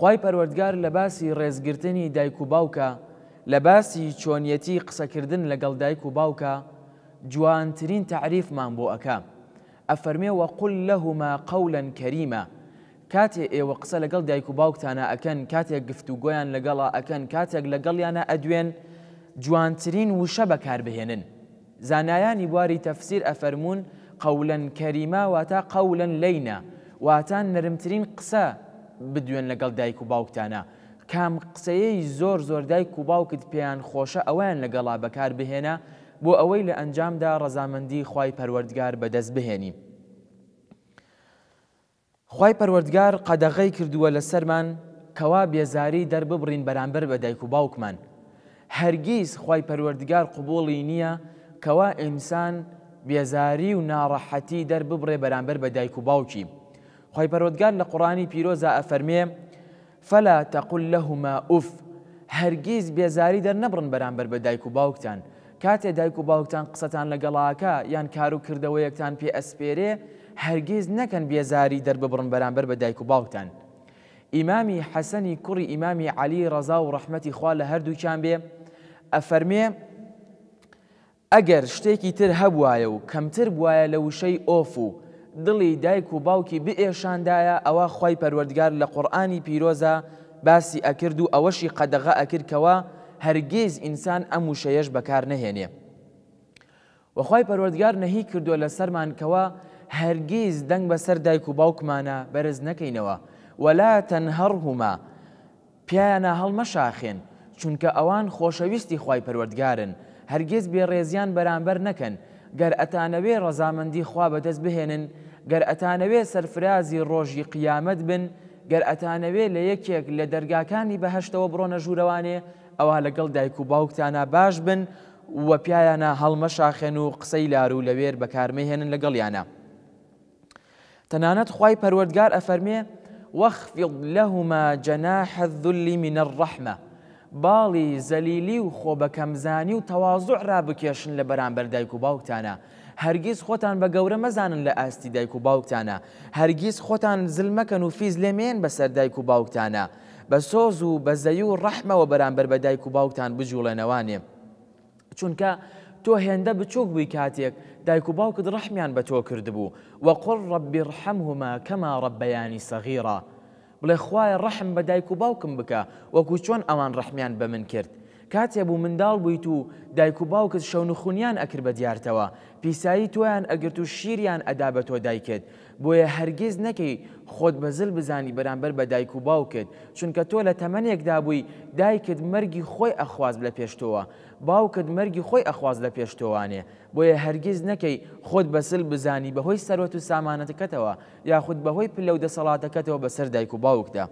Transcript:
خی پەروەردگار لە باسی ڕێزگرتنی دایک و باوکە لە باسی چۆنیەتی قسەکردن لەگەڵ دایک و باوکە جوانترین تعریفمان بۆ ئەەکە ئەفەرمێ وەقل لەهما قەولەن کەریمە کاتێ ئێوە قسە لەگەڵ دایک و باوکتانە ئەەکەن کاتێک گفت و گۆیان لەگەڵا ئەەکەن کاتێک لەگەڵیانە ئەدوێن جوانترین وشە بەکاربهێنن زانایانی بواری تەفسیر ئەفەرمونون قەولەن کەریما واتە قەولەن لەینە واتان نرمترین قسە بدوێن لەگەڵ دایک و باوکتانە کام قسەیەی زۆر زۆر دایک و باوکت پێیان خۆشە ئەویان لەگەڵا بەکار بهێنە بۆ ئەوەی لە ئەنجامدا ڕەزامەندی خی پەروەردگار بەدەست بهێنی. خی پەروەردگار قەدەغی کردووە لە سەرمان کەوا بێزاری دەرببڕین بەرامبەر بە دایک و باوکمان. هەرگیز خی پەروەردگار قوبڵی نییە کەوا ئینسان بێزاری و ناڕەحەتی دەرببڕێ بەرامبەر بە دایک و باوکی. خۆی بەرۆدگار لە قڕانی پیرۆزە ئەفەرمێ فەلا تەقل لەهما ئوف هەرگیز بێزاری دەرنەبڕن بەرامبەر بە دایک و باوکتان کاتێ دایک و باوکتان قسەتان لەگەڵاکە یان کار و کردەوەیەکتان پێ ئەسپێرێ هەرگیز نەکەن بێزاری دەرببڕن بەرامبەر بە دایک و باوکتان. ئیمامی حەسەنی کوڕی ئیمامی علی ڕەزا و ڕەحمەتی خوا لە هەردووچان بێ ئەفەرمێ ئەگەر شتێکی تر هەبواە و کەمتر بواە لە وشەی ئۆف و دڵی دایک و باوکی بئێشاندایە ئەوە خی پەروەردگار لە قورآانی پیرۆزە باسی ئەکرد و ئەوەشی قەدەغا ئەکردکەوە هەرگیز ئینسان ئەم وشەیەش بەکار نەهێنێ. وەخوای پەروەردگار نەهی کردووە لە سەرمانکەوە هەرگیز دەنگ بەسەر دایک و باوکمانە بەرز نەکەینەوە ولا تەنهڕهما پیانە هەڵمەشاخێن چونکە ئەوان خۆشەویستی خی پەروەردگارن هەرگیز بێ ڕێزیان بەرامبەر نەکەن گەر ئەتانەوێ ڕەزامەندی خوا بەدەست بهێنن گەر ئەتانەوێ سەرفرازی ڕۆژی قیامەت بن گەر ئەتانەوێ لە یەکێک لە دەرگاکانی بەهشتەوە بڕۆنە ژوورەوانێ ئەوە لەگەڵ دایک و باوکتانە باش بن وە پیایانە هەڵمە شاخێن و قسەی لار و لەوێر بەکارمەهێنن لەگەڵیانە. تەنانەت خی پەروەردگار ئەفەرمێ وەخفیڵ لەهما جەناح الذلی منە الرحمە باڵی زەلیلی و خۆ بەکەمزانی و تەواازوع ڕابکێشن لە بەرامبەر دایک و باوکتانە هەرگیز خۆتان بە گەورە مەزانن لە ئاستی دایک و باوکتانە هەرگیز خۆتان زلمەکەن و فیز لێمێن بەسەر دایک و باوکتانە بە سۆز و بەزەی و ڕەحمەوە بەرامبەر بە دایک و باوکتان بجوڵێنەوانێ چونکە تۆ هێندە بچووک بووی کاتێک دایک و باوکت ڕەحمیان بە تۆ کردبوو وەقڕ ڕبی ڕحەمهما کەما ڕەبەیانی سەغیرە بڵێ خوای ڕەحم بە دایک و باوکم بکە وەکو چۆن ئەوان ڕەحمیان بە من کرد. کاتێ بوو منداڵ بوویت و دایک و باوکت شەونخونیان ئەکر بە دیارتەوە پیسایی تویان ئەگرت و شیریان ئەدا بە تۆ دایکت بۆیە هەرگیز نەکەی خۆت بەزل بزانی بەرامبەر بە دایک و باوکت چونکە تۆ لە تەمەنێکدا بووی دایکت مەرگی خۆی ئەخواز لە پێشتەوە باوکت مەرگی خۆی ئەخواز لە پێشتوانێ بۆیە هەرگیز نەکەی خۆت بەسل بزانی بەهۆی سەرۆت و سامانەتەکەتەوە یاخود بەهۆی پلە و دەسەڵاتەکەتەوە بەسەر دایک و باوکدا.